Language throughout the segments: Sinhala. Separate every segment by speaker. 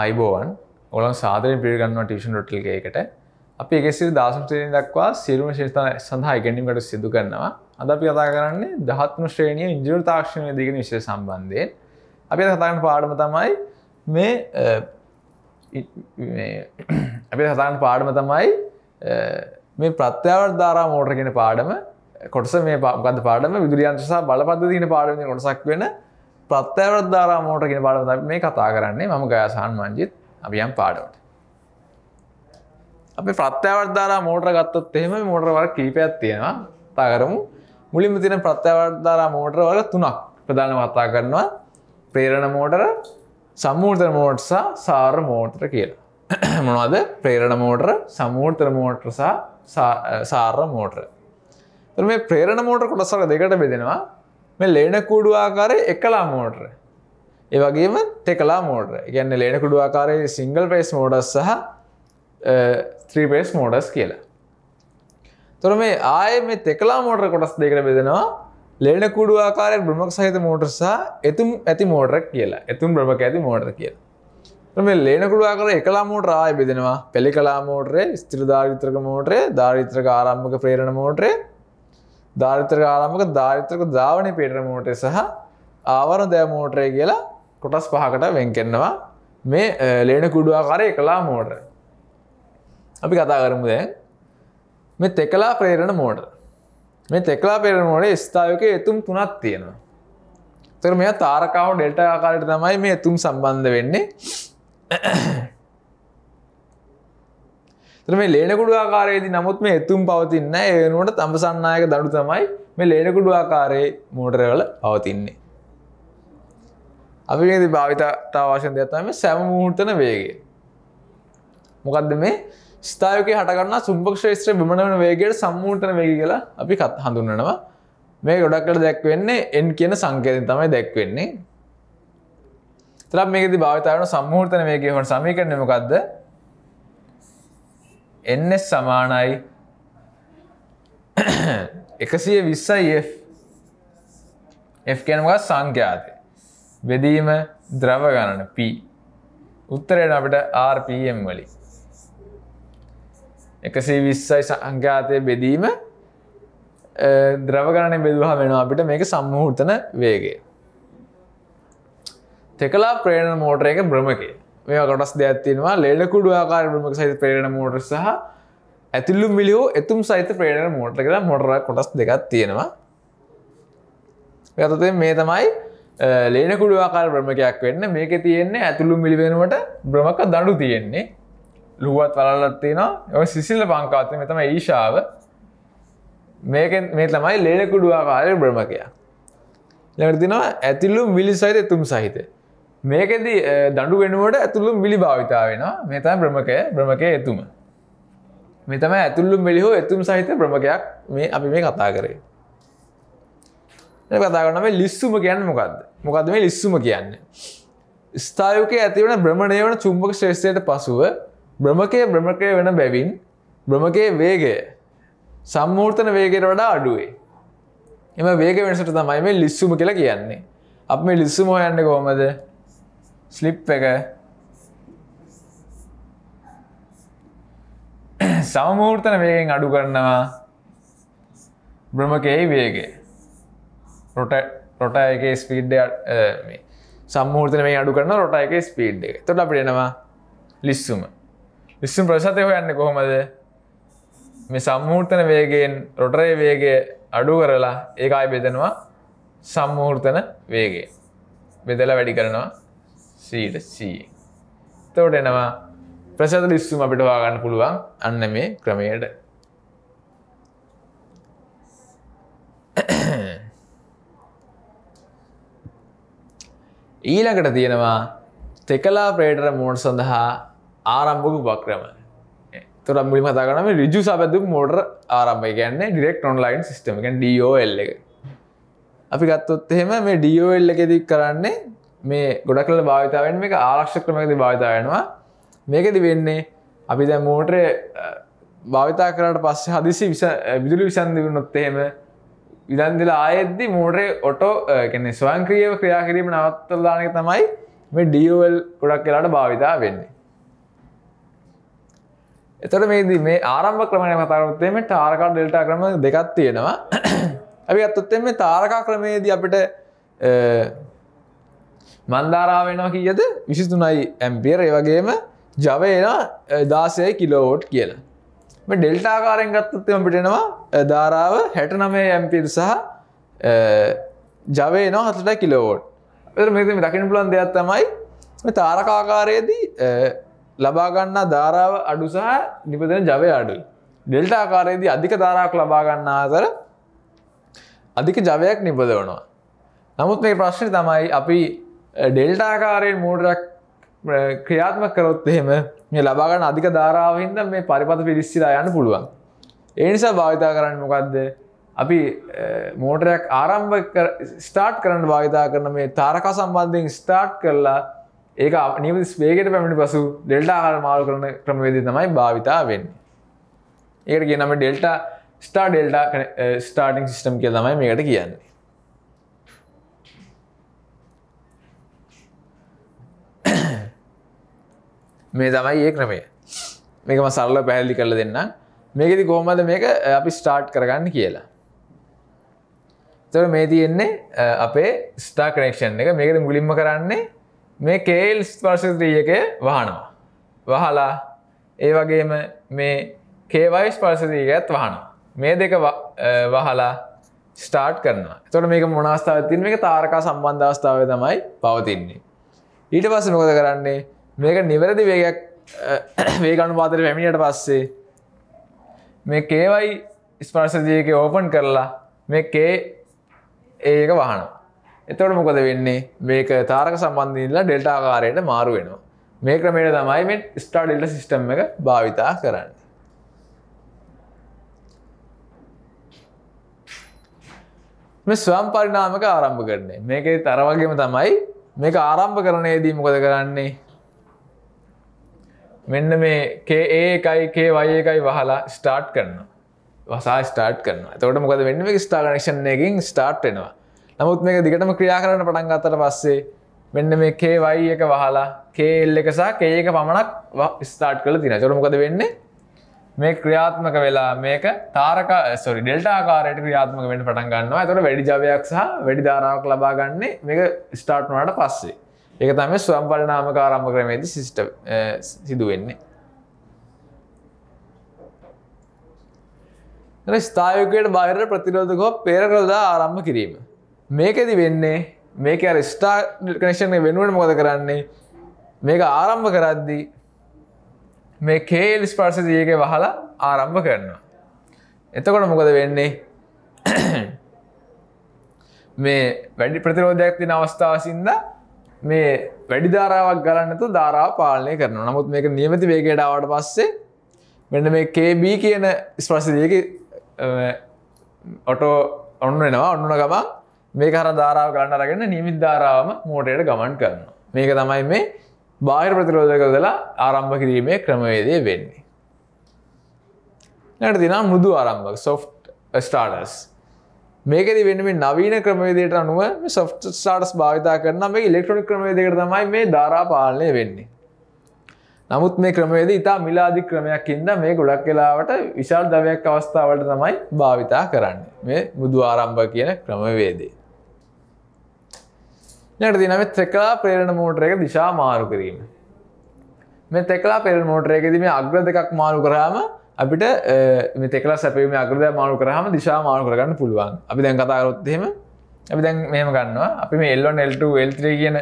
Speaker 1: අයිබෝවන් ඔලන් සාදරෙන් පිළිගන්නවා ටිෂන් රොටල්ගේකට අපි එකසිරි දාසම්ශ්‍රයෙන් දක්වා සිරුම ශේෂත සඳහා ඉගැනීමට සිදු කරනවා අද අපි කතා කරන්නේ දහත්ම ශ්‍රේණිය ඉංජුර තාක්ෂණය දිගෙන විශෂය සම්බන්ධයෙන් අපි කතාන්න පාඩම තමයි මේ අපි හතාන් පාඩම තමයි මේ ප්‍රත්‍යාවට ධාරා මෝටරගෙන පාඩම කොටස මේ පගද පාඩම විදුරියන්ත්‍රසා බලපද තින පාඩම කොටසක් වෙන ප්‍රත්‍යවරද්ධාරා මෝට කියෙන පාඩම මේ කතා කරන්නේ මම ගයාසාන් මංජිත් අපියම් පාඩවට අපි ප්‍රත්‍යවර්ධාරා මෝටර ගත්තොත් එහෙම මෝටරවර කීපයක් තියෙනවා තාකරමු මුලින්ම තින ප්‍රත්‍යවර්ධාරා මෝටරවල තුනක් ප්‍රධාන වතා කරනවා ප්‍රේරණ මෝටර සම්මූර්තර මෝට් සහ සාර මෝටර කියලා මොනවද ප්‍රේරණ මෝටර සමූර්තර මෝටර සහ සාර මෝටර මේ ප්‍රේරණ මෝටර කොටසර දෙකට බෙදෙනවා මේ ලේන කුඩු ආකාරය එකලා මෝටර ඒ වගේම තෙකලා මෝටර ගැන්න ලේන කුඩු ආකාරයේ සිංගල් පේස් මෝඩස් සහ ත්‍රීපේස් මෝඩස් කියලා තොර මේ ආය මේ තෙකලා මෝටර කොටස් දෙකට බෙදෙනවා ලේන කුඩු ආකාරය බ්‍රමක් සහිත මෝටර් සහ එතුම් ඇති මෝටරක් කියලා එතුම් බ්‍රමක ඇති මෝටර කියලා මේ ලේනකුඩු ආකර එකලා මෝටර ආය බෙදෙනවා පෙළි කලා මෝටරේ ස්තිර ධාරිත්‍රක මෝටරේ ධාරිත්‍රක ආරම්භක ප්‍රේරණ මෝටරේ ධාරිත්‍ර ආරම්මක ධාරිත්‍රක දාවනය පිටර මෝටය සහ ආවර දෑ මෝටරය කියලා කොටස් පහකට වෙන්කෙන්නවා මේ ලේන කුඩුවා කරය කලා මෝට අපි කතා කරමු දැන් මේ තෙකලා ප්‍රේරණ මෝඩ මේ තෙකලා පේරණ මෝඩේ ස්ථාවක එතුම් තුනක් තියෙනවා තර මෙ තාරකාව ඩෙල්ට ආකාරයට තමයි මේ එතුම් සම්බන්ධ වෙන්නේ තර මේ ලේනකුඩු ආකාරයේදී නමුත් මේ එතුම් පවතින්න ඒනුවට තඹසන්නායක දඩු තමයි මේ ලේනකුඩු ආකාරයේ මෝටරවල පවතින්නේ. අපි මේදී භාවිතට අවශ්‍ය දෙයක් තමයි සෑම මොහොතන වේගය. මොකද්ද මේ ස්ථායක හටගන්න සුම්භක්ෂේත්‍ර බිමණවන වේගයට සම්මූර්තන වේග කියලා අපි කත් හඳුන්වනවා. මේ ගොඩක්කට දැක්වෙන්නේ n කියන සංකේතයෙන් තමයි දැක්වෙන්නේ. තරම් මේකදී භාවිත කරන සම්මූර්තන වේගය වන සමීකරණය මොකද්ද? එන්න සමානයි එකසිය විස්සයි එකැනගත් සංඛ්‍යාතය බෙදීම ද්‍රව ගණන P උත්තරයට අපට RPM වලි එකසේ විස්සයි සංඛ්‍යාතය බෙදීම ද්‍රවගණනය බෙදවා වෙනවා අපිට මේක සම්මහෘතන වේගේ තෙකලා ප්‍රේණ මෝටර එක බ්‍රමකේ මේ කොටස් දෙයක්ත්තිෙනවා ලෙඩකුඩු ආකාරමක සහිත පේරෙන මෝටර් සහ ඇතිල්ලු මිලියෝ එතුම් සහිත ප්‍රේණ මෝට්ට කියලා මොටර කොටස් දෙකක් තියෙනවා ගතතේ මේ තමයි ලේනකුඩු ආකාර බ්‍රමකයක් වෙන්න මේක තියෙන්නේ ඇතුළු මිලිවෙනුවට බ්‍රමක දඩු තියෙන්නේ ලුවත් වලලත්තිනවා ඔ සිසිල්ල පංකාත්ම තම ඒශාව මේක මේ තමයි ලේනකුඩු ආකාරය බ්‍රමකයා ලැතිනවා ඇතිල්ලු මිලි සහිත එතුම් සහිතය මේකෙද දඩු වෙනුවට ඇතුළුම් බිලි භාවිතාවෙන මෙතයි ප්‍රමකය ප්‍රමකය ඇතුම මෙතම ඇතුල්ලුම් බෙලිහෝ ඇතුම් සහිත ප්‍රමකයක් මේ අපි මේ කතා කරේ කතාගන මේ ලිස්සුම කියන්න මොකක්ද මොකද මේ ලිස්සුම කියන්න ස්ථායක ඇතිවන බ්‍රමණය වන චුම්පක ශ්‍රේෂයට පසුව බ්‍රමකය බ්‍රමකය වෙන බැවින් බ්‍රමකයේ වේගය සම්මූර්තන වේගයට වඩා අඩුවේ එම වේග වෙනසට තමයි මේ ලිස්සුම කියලා කියන්නේ අප මේ ලිස්සුම හොයන්න කොහොමද ස්ලිප් එක සමූර්තන වේගෙන් අඩු කරනවා බ්‍රමකෙයි වේගේ රොට රොට එක ස්පීඩ් සම්මූර්තන මේ අඩු කරන රොට එක ස්පීඩ් එක තොට අපිටෙනවා ලිස්සුම විස්සුම් ප්‍රසතය හොයන්න කොහොමද මේ සම්මූර්තන වේගෙන් රොටරේ වේගය අඩු කරලා ඒකායි බෙදෙනවා සම්මූර්තන වේගේ බෙදලා වැඩි කරනවා ශීට සී. තවට එනවා ප්‍රසද ලිස්සුම අපිට හවාගන්න පුළුවන් අන්න මේ ක්‍රමයට. ඊළඟට තියෙනවා තෙකලා ප්‍රේටර මෝඩ් සඳහා ආරම්භක උපක්‍රම තුර මුලි මතාගනම රිජු සබැදු මෝඩර් ආරම්භය ගන්න ඩිරෙක්ට ඔන්ලයින් සිස්ටම එක ඩෝල් එක අපි ගත්තොත් එහෙම මේ ඩෝල් එකෙදී කරන්නේ මේ ගොඩ කල භාවිතාවෙන් මේ ආරක්ෂක්‍රමකති භාවිතාවෙනවා මේකද වෙන්නේ අපි දැ මෝටරය භාවිතා කරට පස්සේ හදිසි විස විදුලි විසන්දිවුණොත් එහෙම විදන්දිල ආයෙද්දි මෝටරේ ඔටෝ කෙනෙ ස්වංක්‍රියව ක්‍රියා කිරීම නවත්තදානක තමයි මේ ඩියවල් ගොඩක් කියලාට භාවිතා වෙන්නේ. එතොට මේදී මේ ආරම්භ ක්‍රමණය කතරත්තේ මේ ටාරකා ඩෙල්ටා ක්‍රම දෙකත් තියෙනවා අපි අත්තොත්තෙන් මේ තාරකා ක්‍රමේදී අපිට මන්දාරාව වෙනවා කියද විසිතුනයි ඇම්පියර ඒවගේම ජවේනා දාසය කිලෝවෝට් කියලා ඩෙල්ටාකාරෙන් ගත්තත්තම පිටෙනවා ධාරාව හැට නමේ ඇම්පිල් සහ ජවේ නො හතට කිලෝවෝට් මෙම දකින පුලන් දෙයක් තමයි තාරකාකාරයේදී ලබාගන්නා ධාරාව අඩු සහ නිපදන ජවය අඩුයි ඩෙල්ටාකාරයේදී අධික ධාරාක් ලබාගන්නා අතර අධික ජවයක් නිපද වනවා නමුත් මේ ප්‍රශ්න තමයි අපි ඩෙල්ටාකාරයෙන් මෝඩරක් ක්‍රියාත්ම කරොත් එහෙම මේ ලබාගන්න අධික ධාරාවහින්ද මේ පරිපත පිරිස්සිලා යන්න පුළුවන්. ඒනිසා භාවිතා කරන්න මොකක්ද අපි මෝටරයක් ආරම්භ ස්ටාර්ට් කරන්න භාවිතා කරන මේ තාරකා සම්බන්ධයෙන් ස්ටාර්ට් කරලා ඒක නිම ස්වේගට පැමිණි පසු ඩෙල්ටා ආහර මාරු කරන ක්‍රමවේදී තමයි භාවිතා වෙන්න. ඒකට කියනම delta star delta starting system කිය තමයි මේකට කියන්නේ. මේ තමයි ඒ ක්‍රමය මේකම සරල පැහැල්ලි කරල දෙන්න මේකෙති කොහොමද මේක අපි ස්ටාර්ට් කරගන්න කියලා තොර මේ තියෙන්නේ අපේ ස්ටා කනෙක්ෂන් එක මේකද මුලින්ම කරන්නේ මේ කේල් ස්පර්ශත්‍රීයක වහනවා වහලා ඒ වගේම මේ කේවයි ස්පර්ශත්‍රීයකත් වහනවා මේ දෙක වහලා ස්ටාර්ට් කරනවා තොට මේක මොනස්ථාවතින් මේක තාරකා සම්බන්ධ අවස්ථාව තමයි පවතින්නේ ඊට පස්ස මොකද කරන්නේ මේක නිවැරදි වේගයක් වේගණු පාතර පැමිණියට පස්සේ මේ කේවයි ස්පර්ශදයක ඕපන් කරලා මේකේ ඒක වහන එතවට මොකද වෙන්නේ මේක තාරක සම්බන්ධීලා ඩෙල්ට ආකාරයට මාරු වෙනවා මේ ක්‍රමයට තමයි මේ ස්ටා ඩෙල්ට සිිස්ටම් එක භාවිතා කරන්න මේ ස්වම් පරිනාමක ආරම්භ කරන්නේ මේක තරවගේම තමයි මේක ආරම්භ කරනයේදී මොකද කරන්නේ මෙන්න මේ කේ ඒකයි කේ වය එකයි වහලා ස්ටාර්ට් කරනවා වසා ස්ටාර්ට් කරනවා තවට මොකද වෙන්නම ස්ටා කනක්ෂණයකින් ස්ටාර්ට් වෙනවා නමුත් මේක දිගටම ක්‍රියා කරන පටන් අතර පස්සේ මෙන්න මේ කේවයි එක වහලා කේල් එකසා කේක පමණක් ස්ටාර්ට් කළ තින චොට මොකද වෙන්නේ මේ ක්‍රියාත්මක වෙලා මේක තාරක සොරි ඩෙල්ටාකාරයට ක්‍රියාත්මක වෙන පටන් ගන්නවා ඇතොට වැඩි ජවයක් සහ වැඩි ධාරාවක් ලබාගන්නේ මේක ස්ටාර්ට්නවාට පස්සේ ඒක තම ස්වම්පලනාමක ආරම්භ ක්‍රමේද සිිට සිදුවෙන්නේ ස්ථායකයට බාහිර ප්‍රතිරෝධකෝ පෙරකරදා ආරම්භ කිරීම මේකෙදි වෙන්නේ මේක අර ස්ටා කනේෂණය වෙනුවට මොද කරන්නේ මේක ආරම්භ කරද්දී මේ කේල් ස්පර්ස දියක වහලා ආරම්භ කරනවා එතකොට මොකද වෙන්නේ මේ වැඩි ප්‍රතිරෝධයක් තින අවස්ථාවසින්දා මේ වැඩි ධාරාවක් ගලන්නතු ධාරා පාලනය කරන නමුත් මේක නියමති වේගේඩාවට පස්සේ මෙන්න මේ KB කියන ස්ප්‍රසිදියක ඔටෝ ඔන්න වෙනවා ඔන්නුන ගමන් මේ කර ධාරාව කරන්න රගෙන නිමිත් ධාරාවම මෝටයට ගමන් කරනවා. මේක තමයි මේ බාහිර ප්‍රතිරෝධක දලා ආරම්භ කිරීමේ ක්‍රමවේදය වෙන්නේ. නැට දිනා මුදු ආරම්භක් සොෆ් ස්ටාඩස් මේකද වෙන මේ නවීන ක්‍රමවේදයට අනුව සොෆ්ට ස්ටාටස් භාවිතා කරන මේ ඉලෙක්ට්‍රොනික ක්‍රමවේදයකට තමයි මේ ධාරා පාලනය වෙන්නේ. නමුත් මේ ක්‍රමවේද ඉතා මිලාදි ක්‍රමයක් ඉන්න මේ ගොඩක් වෙලාවට විශාල් දවයක් අවස්ථාවට තමයි භාවිතා කරන්නේ. මේ බුදු ආරම්භ කියන ක්‍රමවේදේ. ඊට දින මේ තෙකලා ප්‍රේරණ මෝටර එක දිශා මාරු කිරීම. මේ තෙකලා ප්‍රේරණ මෝටර එකේදී මේ අග්‍ර දෙකක් මාරු කරාම අපිට මෙතෙකල සැපීම අකරද මාරු කරහම දිශා මාරු කරගන්න පුළුවන් අපි දැන් කතාරොත්හෙම අපි දැන් මෙම ගන්නවා අපි මේ එල්ලොන් එල්ට වෙල්ත්‍රේ කියන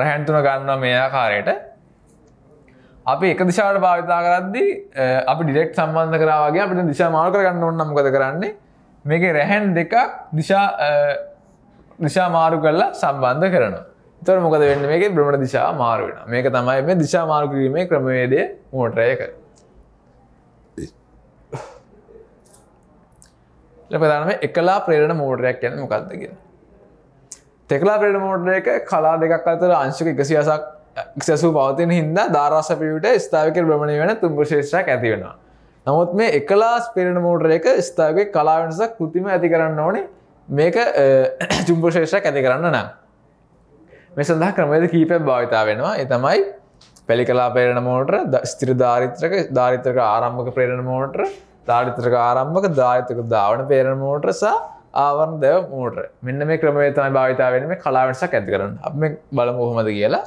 Speaker 1: රැහැන්තුන ගන්නවා මේ ආකාරයට අපි එක දිශාට භාවිතා කරද්දී අපි ඩිරෙක්් සම්බන්ධ කරාවගේ අපිට දිශා මාරු කරගන්න ඔන්න මොකද කරන්නේ මේක රැහැන් දෙක දිශා දිශා මාරු කරලා සම්බන්ධ කරනවා තොර මොකද වෙන්න මේක බ්‍රමට දිශා මාරුවෙන මේක තමයි මේ දිශා මාර්කිරීමේ ක්‍රමවේදය මෝටරයක ප්‍රධානම එකලා ප්‍රේරණ මෝටරයක් යන මොකක්ද කිය තෙකලා ප්‍රේට මෝටරයක කලා දෙකක් අතර අංශක එකසියාසක් ක්සැසූ පවතින හින්දා ධාරාසපිට ස්ථාවක බ්‍රමණය වෙන තුම්බ ශේෂයක් ඇති වෙනවා. නමුත් මේ එකලා ස්පිරණ මෝටර එක ස්ථාවක කලාවෙනසක් කෘතිම ඇති කරන්න ඕනේ මේක චුම්පශේෂයක් ඇති කරන්න නම්. මේ සඳහා ක්‍රමේද කීපයක් භාවිතා වෙනවා එතමයි පෙළි කලා පේරණ මෝටර ස්තිර ධාරිත්‍රක ධාරිත්‍රක ආරම්භක ප්‍රේරණ මෝටර ධාරිත්‍රක ආරම්භක ධාරිතක දාවන පේරණ මෝටර සහ ආවන් දෙව මෝටර මෙන්න මේ ක්‍රමේ තමයි භාවිතා වෙන මේ කලාවෙනසක් ඇති කරන්න අප මේ බල මොහොමද කියලා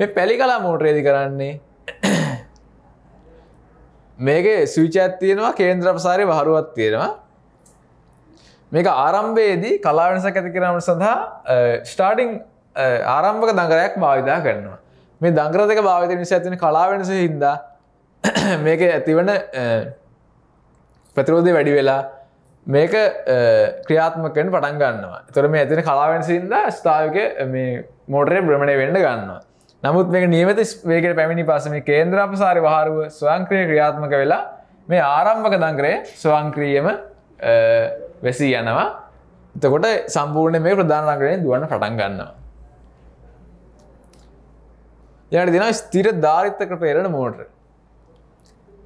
Speaker 1: මේ පැලි කලා මෝටරේදි කරන්නේ මේක සවිචත් තියෙනවා කේන්ද්‍රපසාරය වහරුවත් තියෙනවා මේක ආරම්භයේදී කලාවෙනසක් ඇති කරනට සඳහා ස්ටාඩිං ආරම්භක දඟරයක් භාවිතා කරනවා මේ දංග්‍ර දෙක භාවිත නිසා ඇතින කලාවෙනස හින්දා මේක ඇතිවන ප්‍රතිරෝධය වැඩි වෙලා මේක ක්‍රියාත්මකෙන් පටන් ගන්නවා තොර මේ ඇතින කලාවෙනසින්ද ස්ථාවක මේ මෝටරේ බ්‍රමණය වෙන්ඩ ගන්නවා නමුත් මේ නියමත වේකට පැමිණි පසම කේන්ද්‍රාපසාරි වහරුව ස්වංක්‍රිය ක්‍රියාත්මක වෙලා මේ ආරම්භක දංග්‍රය ස්වංක්‍රියම වෙසී යනවා එතකොට සම්පූර්ණ මේ ප්‍රධාන නගරයෙන් දුවන්න පටන් ගන්නවා යට දෙෙන ස්තිර ධාරිත්තක පේරණ මෝටර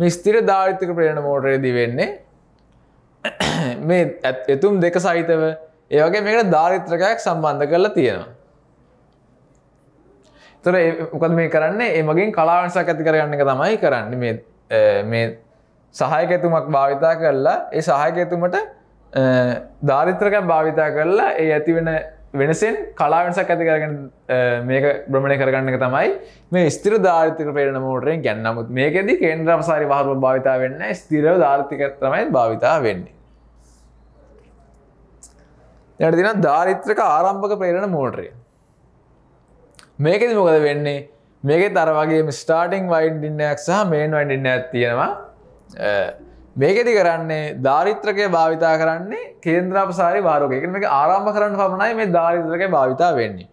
Speaker 1: මේ ස්තිර ධාරිත්තක ප්‍රේණ මෝටරේදී වෙන්නේ මේ එතුම් දෙක සහිතව ඒවගේ මේට ධාරිත්‍රකයක් සම්බන්ධ කරලා තියෙනවා තොර උකද මේ කරන්නේ එමගින් කලාවනිසක් ඇති කරගන්න එක තමයි කරන්න මේ සහයකැතුමක් භාවිතා කරලා ඒ සහයකැතුමට ධාරිත්‍රක භාවිතා කරලා ඒ ඇති වෙන වෙනසෙන් කලාවෙනසක් ඇති කරගෙන මේක බ්‍රමණය කරගන්නක තමයි මේ ස්තිර ධාරිතික පේන මෝටරෙන් ගැන්නමුත් මේකෙද කේන්ද්‍රමසාරි වහරුව භාවිතා වෙන්න ස්තිරව ධාර්ථික තමයි භාවිතා වෙන්නේ. යටතින ධාරිත්‍රක ආරම්භක ප්‍රේරණ මෝටරය. මේකෙද මොකද වෙන්නේ මේකෙ තරවගේ ස්ටාටිං වයින්ඩින්නයක් සහ මේන් වඩින්න ඇතියෙනවා මේකෙදි කරන්නේ ධාරිත්‍රකය භාවිතා කරන්නේ කේන්ද්‍රපසාරි වාරෝග එක මේක ආරම්භ කරන්න පමණයි මේ ධාරිත්‍රකය භාවිතා වෙන්නේ.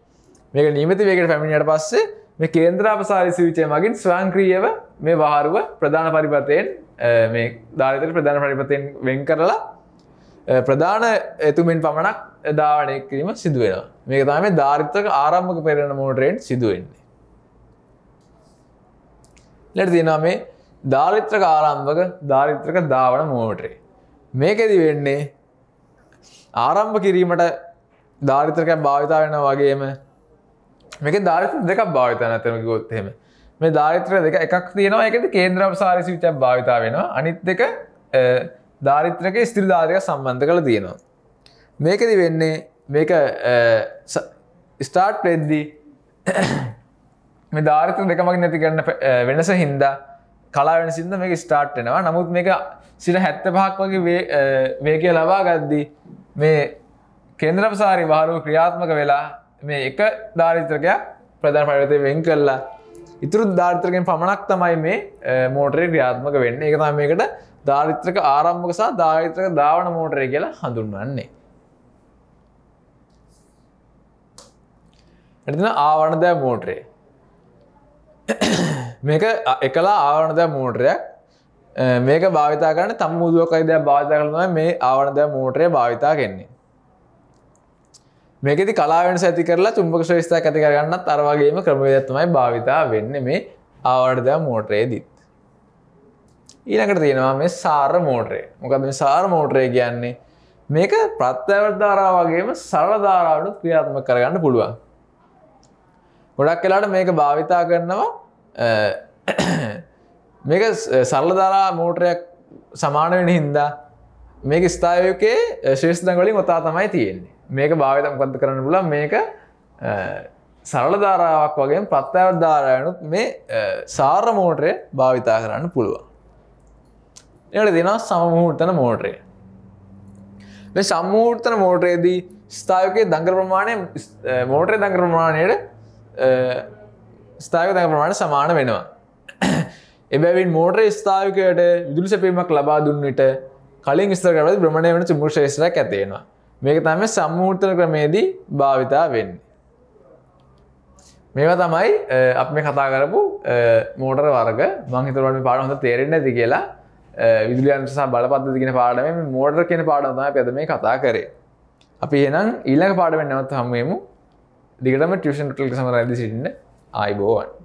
Speaker 1: මේක නීමති වේගයට පැමිණියට පස්සේ මේ කේන්ද්‍රාපසාරි සිවිචය මගින් ස්වයංක්‍රීයව මේ වාරුව ප්‍රධාන පරිපතයෙන් මේ ධාරිතර ප්‍රධාන පරිපතයෙන් වෙන් කරලා ප්‍රධාන එතුමෙන් පමණක් ධාවනය කිරීම සිදුවෙනවා. මේක තමයි ධාරිත්‍රක ආරම්භක පෙරෙන මෝටරෙන් සිදුවෙන්නේ. ලට දෙනා මේ ධාරිත්‍රක ආරම්භක ධාරිත්‍රක දාවන මෝටරේ. මේකෙදි වෙන්නේ ආරම්භ කිරීමට ධාරිත්‍රක භාවිතා වෙන වගේම මේක ධාරිත්‍ර දෙකක් භාවිතා නැතම කිව්වොත් එහෙම. මේ ධාරිත්‍ර දෙක එකක් තියෙනවා ඒකද කේන්ද්‍රාපසාරී සූචක භාවිතා වෙනවා. අනිත් දෙක ධාරිත්‍රක ස්ථිර ධාරික සම්බන්ධ කරලා තියෙනවා. මේකෙදි වෙන්නේ මේක ස්ටාර්ට් වෙද්දී මේ ධාරිත්‍ර දෙකමක් නැති කරන වෙනස හින්දා කලාවෙන සිද මේක ස්ටාර්ට්නවා නමුත් මේක සිට හැත්ත පහක් වගේ වේකය ලබා ගද්දී මේ කේන්ද්‍රපසාරි භාරුව ක්‍රියාත්මක වෙලා මේ එක ධාරිත්‍රකයක් ප්‍රධාන පටතය වෙන් කරලා ඉතුරු ධාර්තරකෙන් පමණක් තමයි මේ මෝටරේ ක්‍රියාත්මක වෙන්න එකතා මේකට ධාරිත්‍රක ආරම්භක සහ ධාරිත්‍රක දාවන මෝටරය කියලා හඳුන්වන්නේ ඇතින ආවනදෑ මෝටරේ මේක එකලා ආවනද මෝටරයක් මේක භාවිතා කරන තම මුදුවකයි දෑ භාවිතා කරන මේ ආවනද මෝටරය භාවිතා කෙන්නේ මේකෙති කලාවෙන් ඇති කරලා චුම්පක ශ්‍රේෂ්ථයක් ඇති කරගන්නත් අරවාගේම ක්‍රමවේදත්තුමයි භාවිතා වෙන්න මේ ආවනද මෝටරයේදීත් ඊනකට තියෙනවා මේ සාර මෝටරේ මොකද මේ සාර මෝටරය කියන්නේ මේක ප්‍රත්්‍යවර්ධාරා වගේම සරධාරාවට ක්‍රියාත්ම කරගන්න පුළුවන් ගොඩක් කලාට මේක භාවිතා කරනවා මේක සරලදාලා මෝටරයක් සමානවෙන හින්දා මේක ස්ථායෝකයේ ශේෂ්දගලින් ඔතා තමයි තියෙන්නේ මේක භාවිතම් පන්ත කරන්න පුලන් මේක සරලධාරාවක් වගේ ප්‍රත්්‍යවධාරයනුත් මේ සාර මෝටරය භාවිතා කරන්න පුළුවන් එට දෙෙන සමමූර්තන මෝටරය මේ සම්මූර්තන මෝටරයේදී ස්ථායකයේ දංග්‍ර ප්‍රමාණය මෝටරය දංග්‍ර ප්‍රමාණයට ස්ථායක තැන ප්‍රමාණ සමාන වෙනවා. එබැවින් මෝටරේ ස්ථාවකයට විදුලි සැපීමක් ලබා දුන් විට කලින් ස්ථර කරවද භ්‍රමණය වෙන චුම්බක ක්ෂේත්‍රයක් ඇති වෙනවා. මේක තමයි සම්මූර්තන ක්‍රමයේදී භාවිතා වෙන්නේ. මේවා තමයි අපි මේ කතා කරපු මෝටර වර්ග. මම හිතනවා මේ පාඩම හොඳට තේරෙන්නේ නැති කියලා. විදුලි යන්ත්‍ර සහ බලපද්ධති කියන පාඩමේ මේ මෝටර කියන පාඩම තමයි අපි අද මේ කතා කරේ. අපි එහෙනම් ඊළඟ පාඩමෙන් නැවත හමු වෙමු. දිගටම ටියුෂන් ටුටල් එක සමරන ඉඳී සිටින්න. ආයිබෝවන්